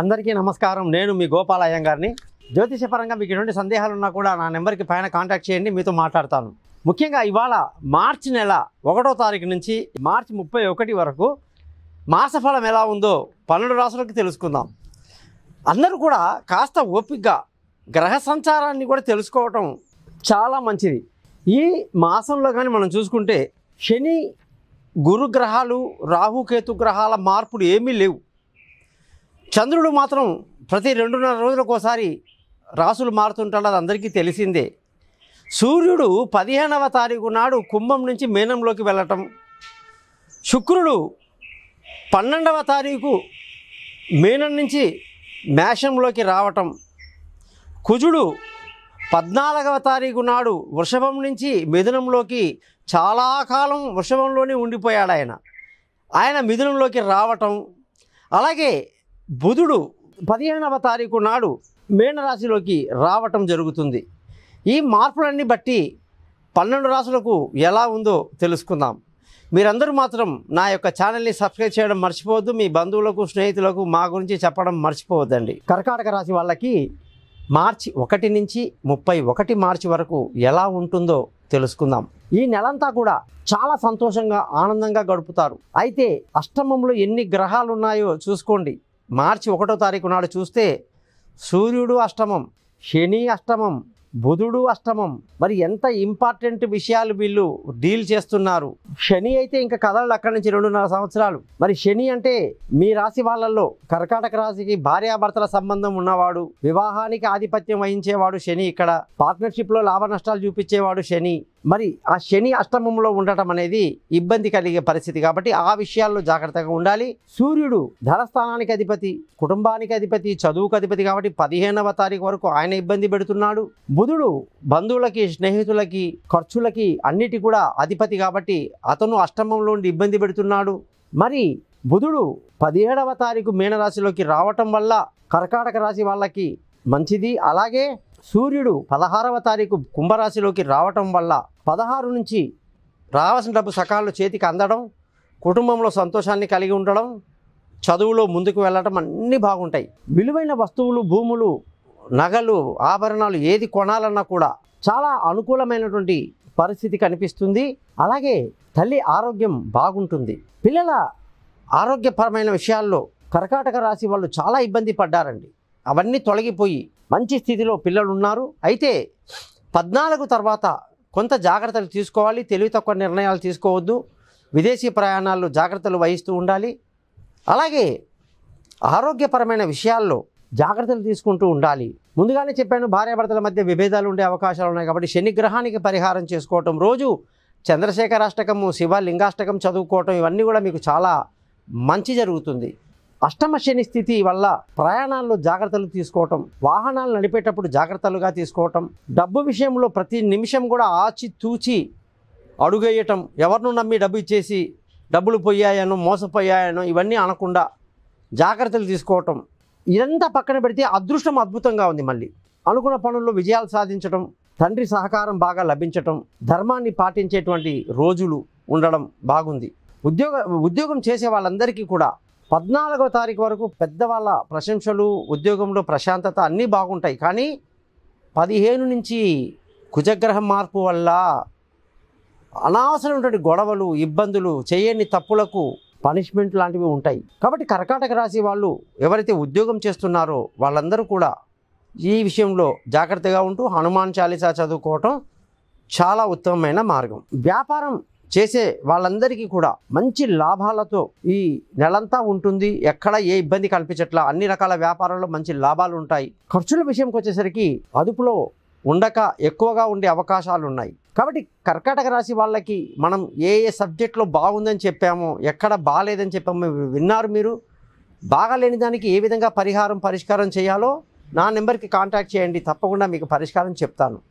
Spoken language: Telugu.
అందరికీ నమస్కారం నేను మీ గోపాల అయ్యంగారిని జ్యోతిషపరంగా మీకు ఎటువంటి సందేహాలు ఉన్నా కూడా నా నెంబర్కి పైన కాంటాక్ట్ చేయండి మీతో మాట్లాడతాను ముఖ్యంగా ఇవాళ మార్చి నెల ఒకటో తారీఖు నుంచి మార్చి ముప్పై ఒకటి వరకు మాసఫలం ఎలా ఉందో పన్నెండు రాసులకు తెలుసుకుందాం అందరూ కూడా కాస్త ఓపికగా గ్రహ సంచారాన్ని కూడా తెలుసుకోవటం చాలా మంచిది ఈ మాసంలో కానీ మనం చూసుకుంటే శని గురుగ్రహాలు రాహుకేతు గ్రహాల మార్పులు ఏమీ లేవు చంద్రుడు మాత్రం ప్రతి రెండున్నర రోజులకోసారి రాసులు మారుతుంటాడు అది అందరికీ తెలిసిందే సూర్యుడు పదిహేనవ తారీఖు నాడు కుంభం నుంచి మీనంలోకి వెళ్ళటం శుక్రుడు పన్నెండవ తారీఖు మీనం నుంచి మేషంలోకి రావటం కుజుడు పద్నాలుగవ తారీఖు నాడు వృషభం నుంచి మిథునంలోకి చాలా కాలం వృషభంలోనే ఉండిపోయాడు ఆయన ఆయన మిథునంలోకి రావటం అలాగే బుధుడు పదిహేనవ తారీఖు నాడు మేనరాశిలోకి రావటం జరుగుతుంది ఈ మార్పులన్నీ బట్టి పన్నెండు రాసులకు ఎలా ఉందో తెలుసుకుందాం మీరందరూ మాత్రం నా యొక్క ఛానల్ని సబ్స్క్రైబ్ చేయడం మర్చిపోవద్దు మీ బంధువులకు స్నేహితులకు మా గురించి చెప్పడం మర్చిపోవద్దండి కర్కాటక రాశి వాళ్ళకి మార్చి ఒకటి నుంచి ముప్పై ఒకటి మార్చి వరకు ఎలా ఉంటుందో తెలుసుకుందాం ఈ నెలంతా కూడా చాలా సంతోషంగా ఆనందంగా గడుపుతారు అయితే అష్టమంలో ఎన్ని గ్రహాలు ఉన్నాయో చూసుకోండి మార్చి ఒకటో తారీఖు నాడు చూస్తే సూర్యుడు అష్టమం శని అష్టమం బుధుడు అష్టమం మరి ఎంత ఇంపార్టెంట్ విషయాలు వీళ్ళు డీల్ చేస్తున్నారు శని అయితే ఇంకా కథలు అక్కడి నుంచి రెండున్నర సంవత్సరాలు మరి శని అంటే మీ రాశి వాళ్ళల్లో కర్కాటక రాశికి భార్యాభర్తల సంబంధం ఉన్నవాడు వివాహానికి ఆధిపత్యం వహించేవాడు శని ఇక్కడ పార్ట్నర్షిప్లో లాభ నష్టాలు చూపించేవాడు శని మరి ఆ శని అష్టమంలో ఉండటం అనేది ఇబ్బంది కలిగే పరిస్థితి కాబట్టి ఆ విషయాల్లో జాగ్రత్తగా ఉండాలి సూర్యుడు ధనస్థానానికి అధిపతి కుటుంబానికి అధిపతి చదువుకు అధిపతి కాబట్టి పదిహేనవ తారీఖు వరకు ఆయన ఇబ్బంది పెడుతున్నాడు బుధుడు బంధువులకి స్నేహితులకి ఖర్చులకి అన్నిటి కూడా అధిపతి కాబట్టి అతను అష్టమంలో ఉండి ఇబ్బంది పెడుతున్నాడు మరి బుధుడు పదిహేడవ తారీఖు మీనరాశిలోకి రావటం వల్ల కర్కాటక రాశి వాళ్ళకి మంచిది అలాగే సూర్యుడు పదహారవ తారీఖు కుంభరాశిలోకి రావటం వల్ల పదహారు నుంచి రావాల్సిన డబ్బు సకాలంలో చేతికి అందడం కుటుంబంలో సంతోషాన్ని కలిగి ఉండడం చదువులో ముందుకు వెళ్ళడం అన్నీ బాగుంటాయి విలువైన వస్తువులు భూములు నగలు ఆభరణాలు ఏది కొనాలన్నా కూడా చాలా అనుకూలమైనటువంటి పరిస్థితి కనిపిస్తుంది అలాగే తల్లి ఆరోగ్యం బాగుంటుంది పిల్లల ఆరోగ్యపరమైన విషయాల్లో కర్కాటక రాశి వాళ్ళు చాలా ఇబ్బంది పడ్డారండి అవన్నీ తొలగిపోయి మంచి స్థితిలో పిల్లలు ఉన్నారు అయితే పద్నాలుగు తర్వాత కొంత జాగ్రత్తలు తీసుకోవాలి తెలివి తక్కువ నిర్ణయాలు తీసుకోవద్దు విదేశీ ప్రయాణాల్లో జాగ్రత్తలు వహిస్తూ ఉండాలి అలాగే ఆరోగ్యపరమైన విషయాల్లో జాగ్రత్తలు తీసుకుంటూ ఉండాలి ముందుగానే చెప్పాను భార్యాభర్తల మధ్య విభేదాలు ఉండే అవకాశాలు ఉన్నాయి కాబట్టి శనిగ్రహానికి పరిహారం చేసుకోవటం రోజు చంద్రశేఖరాష్టకము శివ లింగాష్టకం చదువుకోవటం ఇవన్నీ కూడా మీకు చాలా మంచి జరుగుతుంది అష్టమ శని స్థితి వల్ల ప్రయాణాల్లో జాగ్రత్తలు తీసుకోవటం వాహనాలు నడిపేటప్పుడు జాగ్రత్తలుగా తీసుకోవటం డబ్బు విషయంలో ప్రతి నిమిషం కూడా ఆచితూచి అడుగేయటం ఎవరిను నమ్మి డబ్బు ఇచ్చేసి డబ్బులు పోయాయనో మోసపోయాయనో ఇవన్నీ అనకుండా జాగ్రత్తలు తీసుకోవటం ఇదంతా పక్కన పెడితే అదృష్టం అద్భుతంగా ఉంది మళ్ళీ అనుకున్న పనుల్లో విజయాలు సాధించడం తండ్రి సహకారం బాగా లభించటం ధర్మాన్ని పాటించేటువంటి రోజులు ఉండడం బాగుంది ఉద్యోగ ఉద్యోగం చేసే వాళ్ళందరికీ కూడా పద్నాలుగో తారీఖు వరకు పెద్దవాళ్ళ ప్రశంసలు ఉద్యోగంలో ప్రశాంతత అన్నీ బాగుంటాయి కానీ పదిహేను నుంచి కుజగ్రహం మార్పు వల్ల అనవసరమైనటువంటి గొడవలు ఇబ్బందులు చేయని తప్పులకు పనిష్మెంట్ లాంటివి ఉంటాయి కాబట్టి కర్కాటక రాశి వాళ్ళు ఎవరైతే ఉద్యోగం చేస్తున్నారో వాళ్ళందరూ కూడా ఈ విషయంలో జాగ్రత్తగా ఉంటూ హనుమాన్ చాలీసా చదువుకోవటం చాలా ఉత్తమమైన మార్గం వ్యాపారం చేసే వాళ్ళందరికీ కూడా మంచి లాభాలతో ఈ నెలంతా ఉంటుంది ఎక్కడ ఏ ఇబ్బంది కల్పించట్ల అన్ని రకాల వ్యాపారాల్లో మంచి లాభాలు ఉంటాయి ఖర్చుల విషయంకి వచ్చేసరికి అదుపులో ఉండక ఎక్కువగా ఉండే అవకాశాలు ఉన్నాయి కాబట్టి కర్కాటక రాశి వాళ్ళకి మనం ఏ ఏ సబ్జెక్ట్లో బాగుందని చెప్పామో ఎక్కడ బాగాలేదని చెప్పామో విన్నారు మీరు బాగాలేని దానికి ఏ విధంగా పరిహారం పరిష్కారం చేయాలో నా నెంబర్కి కాంటాక్ట్ చేయండి తప్పకుండా మీకు పరిష్కారం చెప్తాను